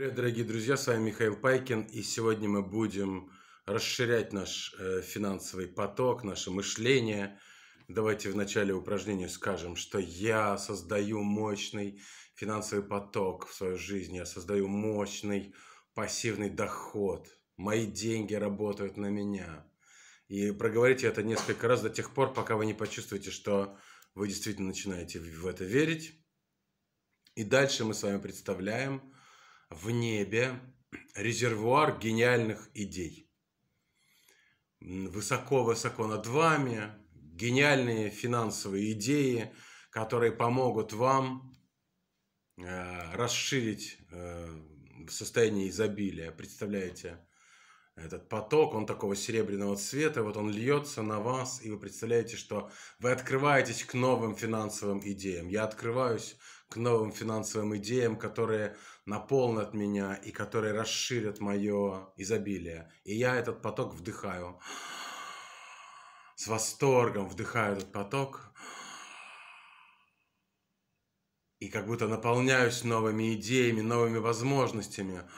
Привет, дорогие друзья, с вами Михаил Пайкин, и сегодня мы будем расширять наш э, финансовый поток, наше мышление. Давайте в начале упражнения скажем, что я создаю мощный финансовый поток в свою жизнь, я создаю мощный пассивный доход, мои деньги работают на меня. И проговорите это несколько раз до тех пор, пока вы не почувствуете, что вы действительно начинаете в это верить. И дальше мы с вами представляем, в небе резервуар гениальных идей. Высоко-высоко над вами гениальные финансовые идеи, которые помогут вам э, расширить э, состояние изобилия. Представляете, этот поток, он такого серебряного цвета, вот он льется на вас, и вы представляете, что вы открываетесь к новым финансовым идеям. Я открываюсь к новым финансовым идеям, которые наполнят меня и которые расширят мое изобилие. И я этот поток вдыхаю. С восторгом вдыхаю этот поток. И как будто наполняюсь новыми идеями, новыми возможностями.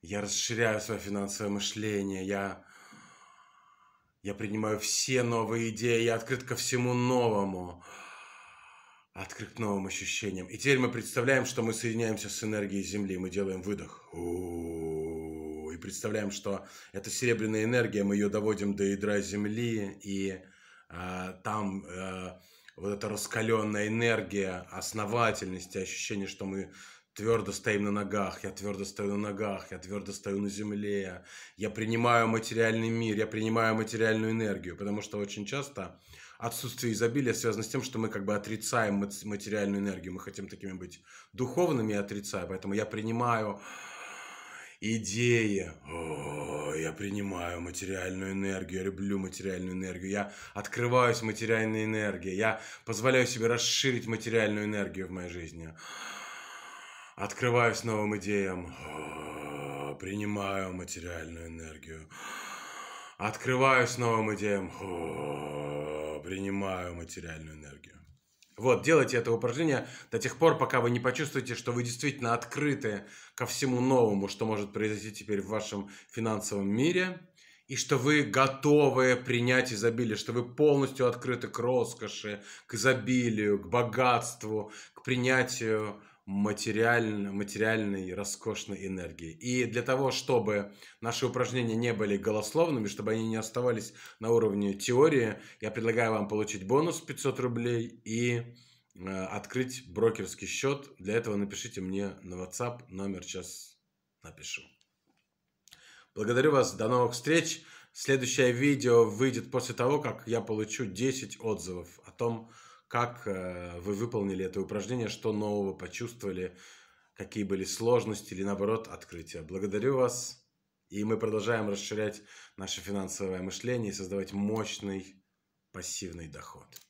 Я расширяю свое финансовое мышление. Я, я принимаю все новые идеи. Я открыт ко всему новому открыт к новым ощущениям. И теперь мы представляем, что мы соединяемся с энергией Земли, мы делаем выдох. И представляем, что это серебряная энергия, мы ее доводим до ядра Земли, и э, там э, вот эта раскаленная энергия основательности, ощущение, что мы твердо стоим на ногах, я твердо стою на ногах, я твердо стою на земле, я принимаю материальный мир, я принимаю материальную энергию, потому что очень часто э, отсутствие изобилия связано с тем, что мы как бы отрицаем материальную энергию, мы хотим такими быть духовными и отрицаем. Поэтому я принимаю идеи, О, я принимаю материальную энергию, я люблю материальную энергию, я открываюсь материальной энергии, я позволяю себе расширить материальную энергию в моей жизни, открываюсь новым идеям, О, принимаю материальную энергию, открываюсь новым идеям. О, принимаю материальную энергию. Вот, делайте это упражнение до тех пор, пока вы не почувствуете, что вы действительно открыты ко всему новому, что может произойти теперь в вашем финансовом мире, и что вы готовы принять изобилие, что вы полностью открыты к роскоши, к изобилию, к богатству, к принятию материально, материальной роскошной энергии. И для того, чтобы наши упражнения не были голословными, чтобы они не оставались на уровне теории, я предлагаю вам получить бонус 500 рублей и э, открыть брокерский счет. Для этого напишите мне на WhatsApp, номер сейчас напишу. Благодарю вас, до новых встреч. Следующее видео выйдет после того, как я получу 10 отзывов о том, что как э, вы выполнили это упражнение? Что нового почувствовали? Какие были сложности или, наоборот, открытия? Благодарю вас. И мы продолжаем расширять наше финансовое мышление и создавать мощный пассивный доход.